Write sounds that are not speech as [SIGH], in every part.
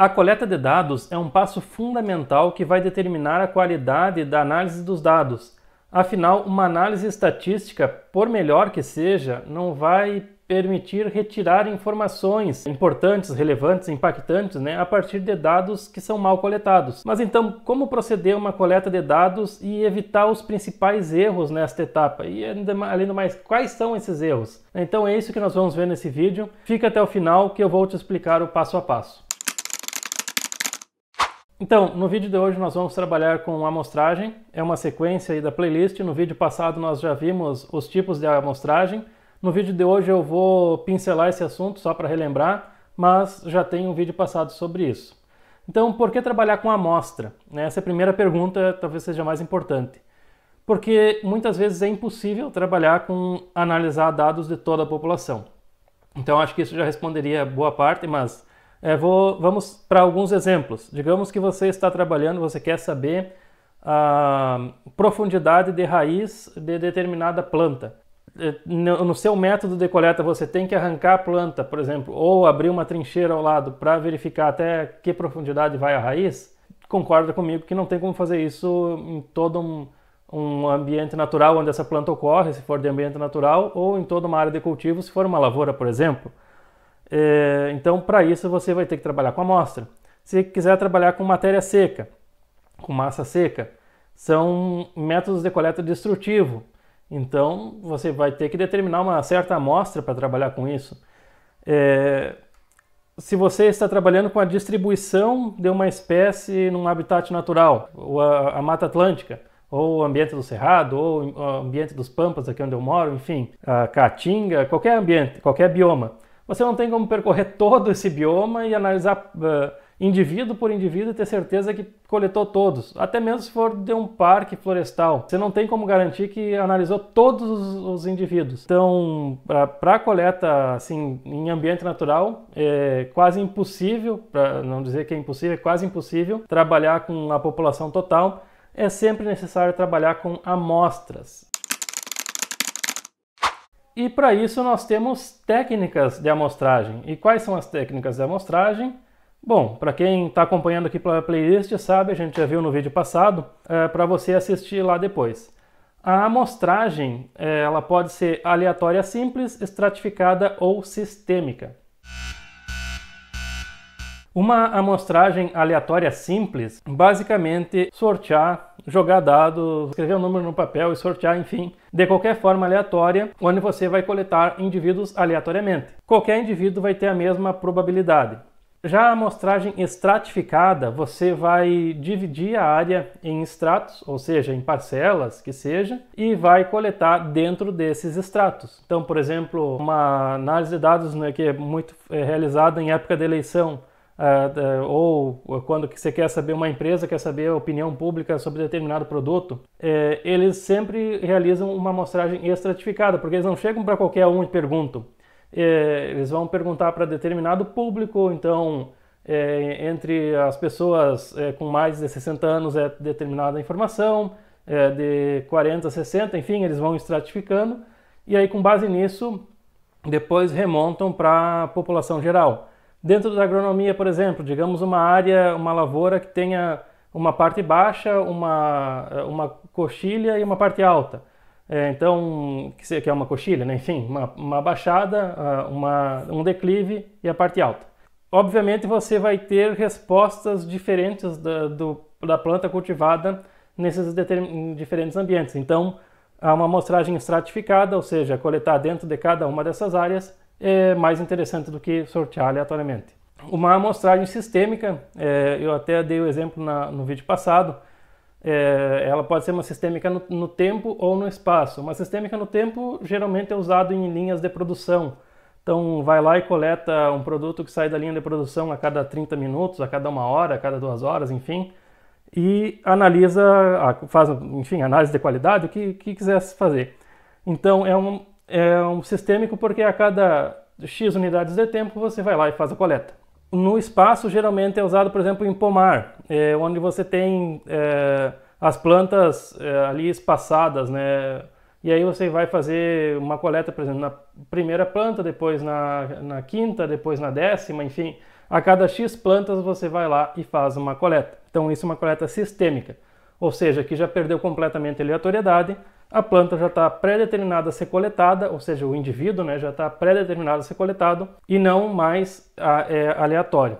A coleta de dados é um passo fundamental que vai determinar a qualidade da análise dos dados. Afinal, uma análise estatística, por melhor que seja, não vai permitir retirar informações importantes, relevantes, impactantes, né, a partir de dados que são mal coletados. Mas então, como proceder uma coleta de dados e evitar os principais erros nesta etapa? E além do mais, quais são esses erros? Então é isso que nós vamos ver nesse vídeo. Fica até o final que eu vou te explicar o passo a passo. Então, no vídeo de hoje nós vamos trabalhar com amostragem, é uma sequência da playlist. No vídeo passado nós já vimos os tipos de amostragem. No vídeo de hoje eu vou pincelar esse assunto só para relembrar, mas já tem um vídeo passado sobre isso. Então, por que trabalhar com amostra? Né, essa é primeira pergunta talvez seja mais importante. Porque muitas vezes é impossível trabalhar com analisar dados de toda a população. Então, acho que isso já responderia boa parte, mas é, vou, vamos para alguns exemplos. Digamos que você está trabalhando, você quer saber a profundidade de raiz de determinada planta. É, no seu método de coleta, você tem que arrancar a planta, por exemplo, ou abrir uma trincheira ao lado para verificar até que profundidade vai a raiz. Concorda comigo que não tem como fazer isso em todo um, um ambiente natural onde essa planta ocorre, se for de ambiente natural, ou em toda uma área de cultivo, se for uma lavoura, por exemplo. É, então, para isso, você vai ter que trabalhar com amostra. Se quiser trabalhar com matéria seca, com massa seca, são métodos de coleta destrutivo. Então, você vai ter que determinar uma certa amostra para trabalhar com isso. É, se você está trabalhando com a distribuição de uma espécie num habitat natural, ou a, a Mata Atlântica, ou o ambiente do Cerrado, ou o ambiente dos Pampas, aqui onde eu moro, enfim, a Caatinga, qualquer ambiente, qualquer bioma você não tem como percorrer todo esse bioma e analisar uh, indivíduo por indivíduo e ter certeza que coletou todos. Até mesmo se for de um parque florestal, você não tem como garantir que analisou todos os indivíduos. Então, para coleta assim em ambiente natural, é quase impossível, para não dizer que é impossível, é quase impossível trabalhar com a população total. É sempre necessário trabalhar com amostras. E para isso nós temos técnicas de amostragem. E quais são as técnicas de amostragem? Bom, para quem está acompanhando aqui pela playlist sabe, a gente já viu no vídeo passado, é, para você assistir lá depois. A amostragem é, ela pode ser aleatória simples, estratificada ou sistêmica. Uma amostragem aleatória simples, basicamente sortear, jogar dados, escrever um número no papel e sortear, enfim, de qualquer forma aleatória, onde você vai coletar indivíduos aleatoriamente. Qualquer indivíduo vai ter a mesma probabilidade. Já a amostragem estratificada, você vai dividir a área em estratos, ou seja, em parcelas que seja, e vai coletar dentro desses estratos. Então, por exemplo, uma análise de dados né, que é muito é, realizada em época de eleição, uh, ou quando você quer saber uma empresa quer saber a opinião pública sobre determinado produto, é, eles sempre realizam uma amostragem estratificada, porque eles não chegam para qualquer um e perguntam. É, eles vão perguntar para determinado público, então é, entre as pessoas com mais de 60 anos é determinada informação, de 40 a 60, enfim, eles vão estratificando e aí com base nisso depois remontam para a população geral. Dentro da agronomia, por exemplo, digamos uma área, uma lavoura que tenha uma parte baixa, uma, uma coxilha e uma parte alta. É, então, que é uma coxilha, né? enfim, uma, uma baixada, uma, um declive e a parte alta. Obviamente você vai ter respostas diferentes da, do, da planta cultivada nesses diferentes ambientes. Então, há uma amostragem estratificada, ou seja, coletar dentro de cada uma dessas áreas é mais interessante do que sortear aleatoriamente. Uma amostragem sistêmica, é, eu até dei o exemplo na, no vídeo passado, é, ela pode ser uma sistêmica no, no, tempo ou no espaço. Uma sistêmica no tempo geralmente é usado em linhas de produção. Então, vai lá e coleta um produto que sai da linha de produção a cada 30 minutos, a cada uma hora, a cada duas horas, enfim, e analisa, faz, enfim, análise de qualidade, o que, que quiser fazer. Então, é um, é um sistêmico porque a cada X unidades de tempo você vai lá e faz a coleta. No espaço, geralmente é usado, por exemplo, em pomar, é, onde você tem é, as plantas é, ali espaçadas, né? E aí você vai fazer uma coleta, por exemplo, na primeira planta, depois na, na quinta, depois na décima, enfim. A cada X plantas você vai lá e faz uma coleta. Então isso é uma coleta sistêmica, ou seja, que já perdeu completamente a aleatoriedade a planta já está pré-determinada a ser coletada, ou seja, o indivíduo né, já está pré-determinado a ser coletado e não mais a, é, aleatório.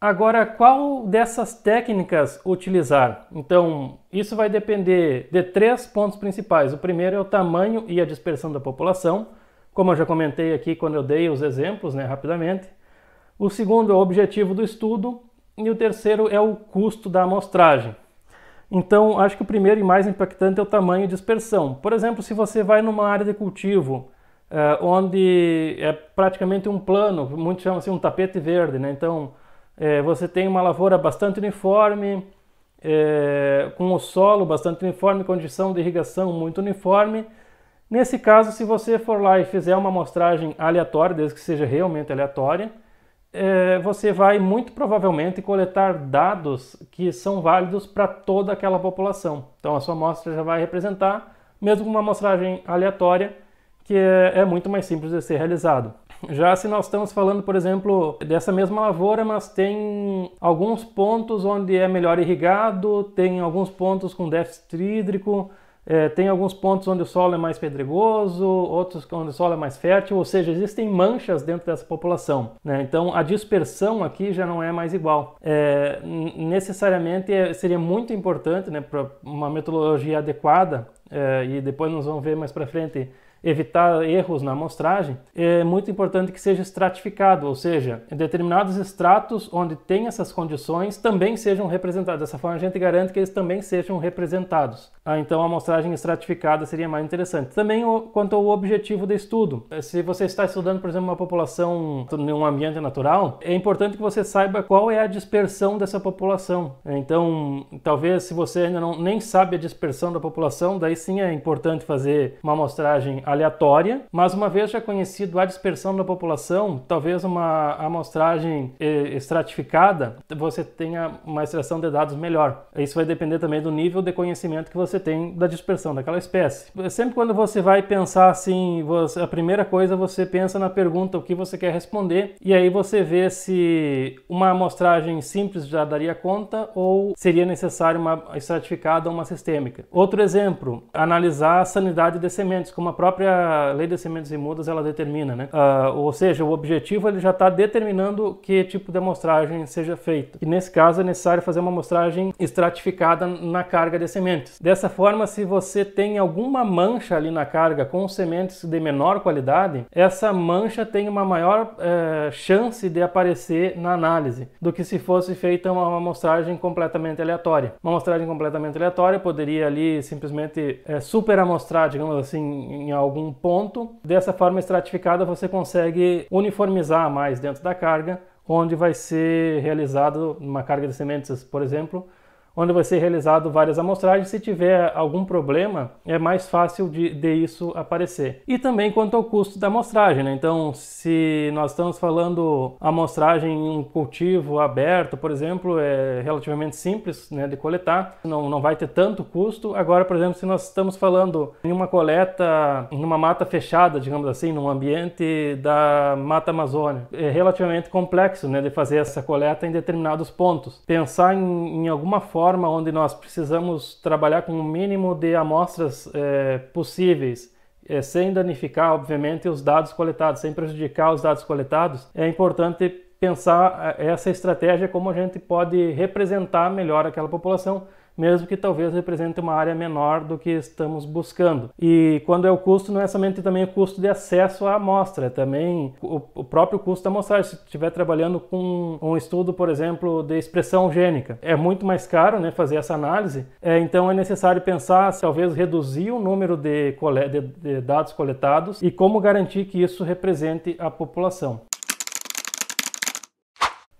Agora, qual dessas técnicas utilizar? Então, isso vai depender de três pontos principais. O primeiro é o tamanho e a dispersão da população, como eu já comentei aqui quando eu dei os exemplos né, rapidamente. O segundo é o objetivo do estudo e o terceiro é o custo da amostragem. Então, acho que o primeiro e mais impactante é o tamanho de dispersão. Por exemplo, se você vai numa área de cultivo, uh, onde é praticamente um plano, muitos chamam assim um tapete verde, né? Então, eh, você tem uma lavoura bastante uniforme, eh, com o solo bastante uniforme, condição de irrigação muito uniforme. Nesse caso, se você for lá e fizer uma amostragem aleatória, desde que seja realmente aleatória, é, você vai muito provavelmente coletar dados que são válidos para toda aquela população. Então a sua amostra já vai representar, mesmo uma amostragem aleatória, que é, é muito mais simples de ser realizado. Já se nós estamos falando, por exemplo, dessa mesma lavoura, mas tem alguns pontos onde é melhor irrigado, tem alguns pontos com déficit hídrico, é, tem alguns pontos onde o solo é mais pedregoso, outros onde o solo é mais fértil, ou seja, existem manchas dentro dessa população. Né? Então a dispersão aqui já não é mais igual. É, necessariamente é, seria muito importante né, para uma metodologia adequada, é, e depois nós vamos ver mais para frente evitar erros na amostragem, é muito importante que seja estratificado, ou seja, determinados estratos onde tem essas condições também sejam representados. Dessa forma, a gente garante que eles também sejam representados. Ah, então, a amostragem estratificada seria mais interessante. Também quanto ao objetivo do estudo. Se você está estudando, por exemplo, uma população em um ambiente natural, é importante que você saiba qual é a dispersão dessa população. Então, talvez se você ainda não, nem sabe a dispersão da população, daí sim é importante fazer uma amostragem aleatória, mas uma vez já conhecido a dispersão da população, talvez uma amostragem eh, estratificada, você tenha uma extração de dados melhor. Isso vai depender também do nível de conhecimento que você tem da dispersão daquela espécie. Sempre quando você vai pensar assim, você, a primeira coisa você pensa na pergunta o que você quer responder e aí você vê se uma amostragem simples já daria conta ou seria necessário uma estratificada ou uma sistêmica. Outro exemplo, analisar a sanidade de sementes, como a própria própria lei de sementes e mudas ela determina, né? Uh, ou seja, o objetivo ele já está determinando que tipo de amostragem seja feita. E nesse caso é necessário fazer uma amostragem estratificada na carga de sementes. Dessa forma, se você tem alguma mancha ali na carga com sementes de menor qualidade, essa mancha tem uma maior eh, chance de aparecer na análise do que se fosse feita uma amostragem completamente aleatória. Uma amostragem completamente aleatória poderia ali simplesmente eh, super amostrar, digamos assim, em algo algum ponto. Dessa forma estratificada, você consegue uniformizar mais dentro da carga, onde vai ser realizado uma carga de sementes, por exemplo, onde vai ser realizado várias amostragens. Se tiver algum problema, é mais fácil de, de isso aparecer. E também quanto ao custo da amostragem, né? Então, se nós estamos falando amostragem em um cultivo aberto, por exemplo, é relativamente simples né, de coletar, não, não vai ter tanto custo. Agora, por exemplo, se nós estamos falando em uma coleta em uma mata fechada, digamos assim, num ambiente da Mata Amazônia, é relativamente complexo né, de fazer essa coleta em determinados pontos. Pensar em, em alguma forma forma onde nós precisamos trabalhar com o mínimo de amostras é, possíveis, é, sem danificar, obviamente, os dados coletados, sem prejudicar os dados coletados, é importante pensar eh, essa estratégia como a gente pode representar melhor aquela população mesmo que talvez represente uma área menor do que estamos buscando. E quando é o custo, não é somente também o custo de acesso à amostra, é também o, o próprio custo da amostragem. Se estiver trabalhando com um estudo, por exemplo, de expressão gênica, é muito mais caro né, fazer essa análise, é, então é necessário pensar, talvez, reduzir o número de, de, de dados coletados e como garantir que isso represente a população.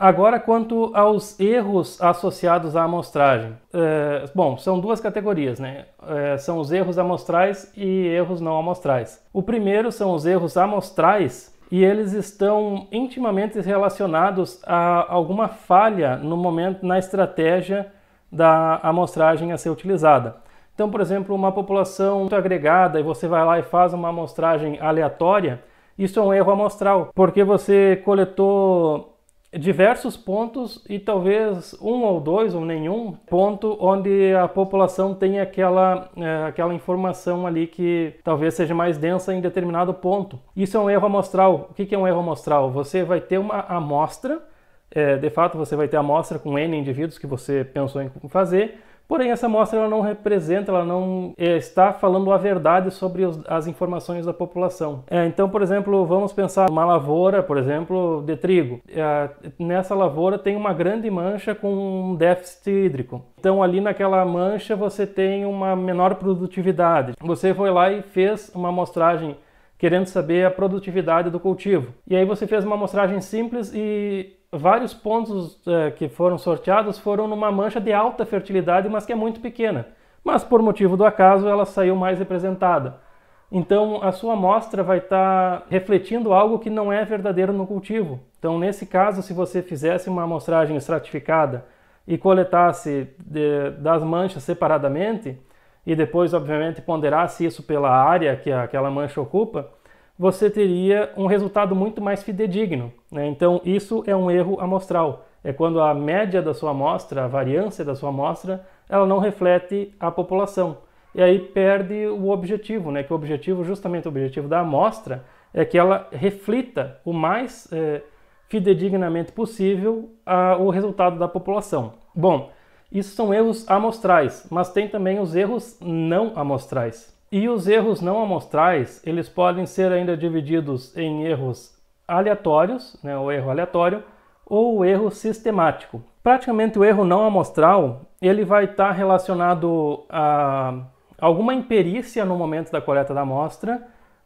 Agora, quanto aos erros associados à amostragem. É, bom, são duas categorias, né? É, são os erros amostrais e erros não amostrais. O primeiro são os erros amostrais e eles estão intimamente relacionados a alguma falha no momento na estratégia da amostragem a ser utilizada. Então, por exemplo, uma população muito agregada e você vai lá e faz uma amostragem aleatória, isso é um erro amostral, porque você coletou diversos pontos e talvez um ou dois ou nenhum ponto onde a população tem aquela, é, aquela informação ali que talvez seja mais densa em determinado ponto. Isso é um erro amostral. O que é um erro amostral? Você vai ter uma amostra, é, de fato você vai ter a amostra com N indivíduos que você pensou em fazer, Porém, essa amostra ela não representa, ela não eh, está falando a verdade sobre os, as informações da população. É, então, por exemplo, vamos pensar uma lavoura, por exemplo, de trigo. É, nessa lavoura tem uma grande mancha com um déficit hídrico. Então, ali naquela mancha você tem uma menor produtividade. Você foi lá e fez uma amostragem querendo saber a produtividade do cultivo. E aí você fez uma amostragem simples e vários pontos é, que foram sorteados foram numa mancha de alta fertilidade, mas que é muito pequena. Mas por motivo do acaso ela saiu mais representada. Então a sua amostra vai estar tá refletindo algo que não é verdadeiro no cultivo. Então nesse caso, se você fizesse uma amostragem estratificada e coletasse de, das manchas separadamente, e depois, obviamente, ponderasse isso pela área que aquela mancha ocupa, você teria um resultado muito mais fidedigno. Né? Então, isso é um erro amostral. É quando a média da sua amostra, a variância da sua amostra, ela não reflete a população. E aí perde o objetivo, né? que o objetivo, justamente o objetivo da amostra, é que ela reflita o mais é, fidedignamente possível a, o resultado da população. Bom, isso são erros amostrais, mas tem também os erros não amostrais. E os erros não amostrais, eles podem ser ainda divididos em erros aleatórios, né, o erro aleatório, ou o erro sistemático. Praticamente o erro não amostral, ele vai estar tá relacionado a alguma imperícia no momento da coleta da amostra,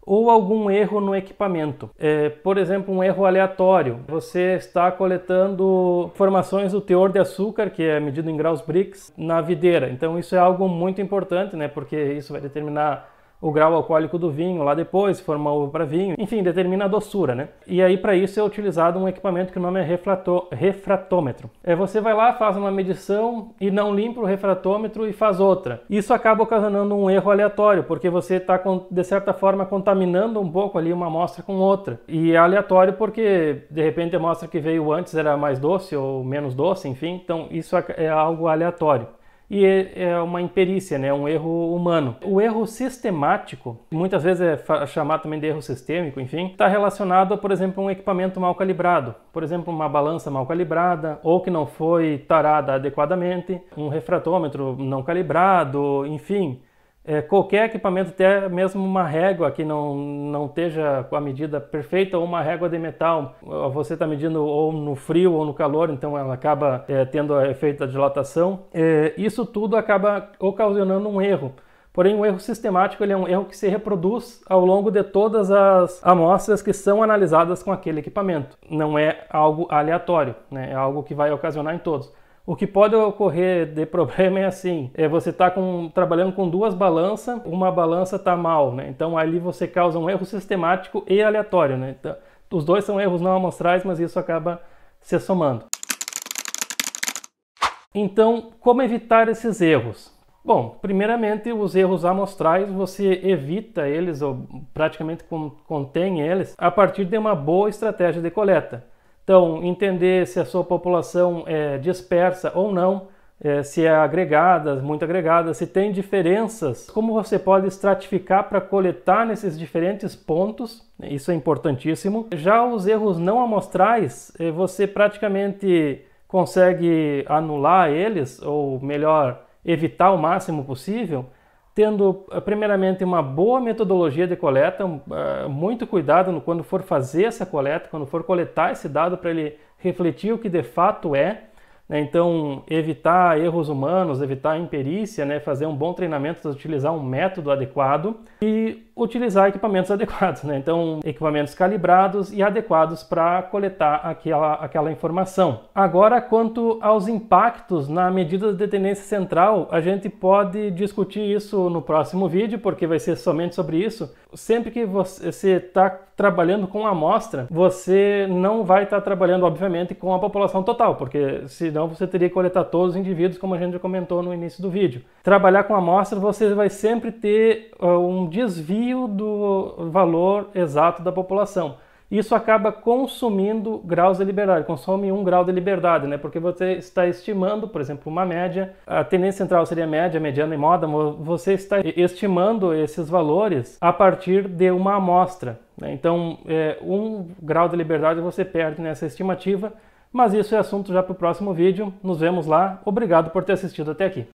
ou algum erro no equipamento. É, por exemplo, um erro aleatório. Você está coletando informações do teor de açúcar, que é medido em graus Brix, na videira. Então isso é algo muito importante, né? Porque isso vai determinar o grau alcoólico do vinho lá depois, se for uma uva para vinho, enfim, determina a doçura, né? E aí para isso é utilizado um equipamento que o nome é refrato, refratômetro. É você vai lá, faz uma medição e não limpa o refratômetro e faz outra. Isso acaba ocasionando um erro aleatório, porque você está de certa forma contaminando um pouco ali uma amostra com outra. E é aleatório porque de repente a amostra que veio antes era mais doce ou menos doce, enfim, então isso é, é algo aleatório e é, é uma imperícia, né? um erro humano. O erro sistemático, muitas vezes é chamado também de erro sistêmico, enfim, está relacionado a, por exemplo, um equipamento mal calibrado. Por exemplo, uma balança mal calibrada, ou que não foi tarada adequadamente, um refratômetro não calibrado, enfim é, qualquer equipamento, até mesmo uma régua que não, não esteja com a medida perfeita, ou uma régua de metal, você está medindo ou no frio ou no calor, então ela acaba é, tendo é, efeito da dilatação. É, isso tudo acaba ocasionando um erro. Porém, o um erro sistemático ele é um erro que se reproduz ao longo de todas as amostras que são analisadas com aquele equipamento. Não é algo aleatório, né? é algo que vai ocasionar em todos. O que pode ocorrer de problema é assim, é você está com, trabalhando com duas balanças, uma balança está mal, né? Então ali você causa um erro sistemático e aleatório, né? Então, os dois são erros não amostrais, mas isso acaba se somando. Então, como evitar esses erros? Bom, primeiramente, os erros amostrais você evita eles ou praticamente contém eles a partir de uma boa estratégia de coleta. Então, entender se a sua população é dispersa ou não, é, se é agregada, muito agregada, se tem diferenças, como você pode estratificar para coletar nesses diferentes pontos, né, isso é importantíssimo. Já os erros não amostrais, é, você praticamente consegue anular eles, ou melhor, evitar o máximo possível, tendo eh, primeiramente uma boa metodologia de coleta, eh, muito cuidado quando for fazer essa coleta, quando for coletar esse dado para ele refletir o que de fato é, né? Então, evitar erros humanos, evitar imperícia, né? fazer um bom treinamento, utilizar um método adequado e utilizar equipamentos [LAUGHS] adequados. Né? Então, equipamentos calibrados e adequados para coletar aquela, aquela informação. Agora, quanto aos impactos na medida de tendência central, a gente pode discutir isso no próximo vídeo, porque vai ser somente sobre isso. Sempre que você está trabalhando com amostra, você não vai estar tá trabalhando, obviamente, com a população total, porque se então você teria que coletar todos os indivíduos, como a gente já comentou no início do vídeo. Trabalhar com amostra, você vai sempre ter ah, um desvio do valor exato da população. Isso acaba consumindo graus de liberdade, consome um grau de liberdade, né? Porque você está estimando, por exemplo, uma média, a tendência central seria média, mediana e moda, você está estimando esses valores a partir de uma amostra. Né? Então, é, um grau de liberdade você perde nessa estimativa mas isso é assunto já para o próximo vídeo. Nos vemos lá. Obrigado por ter assistido até aqui.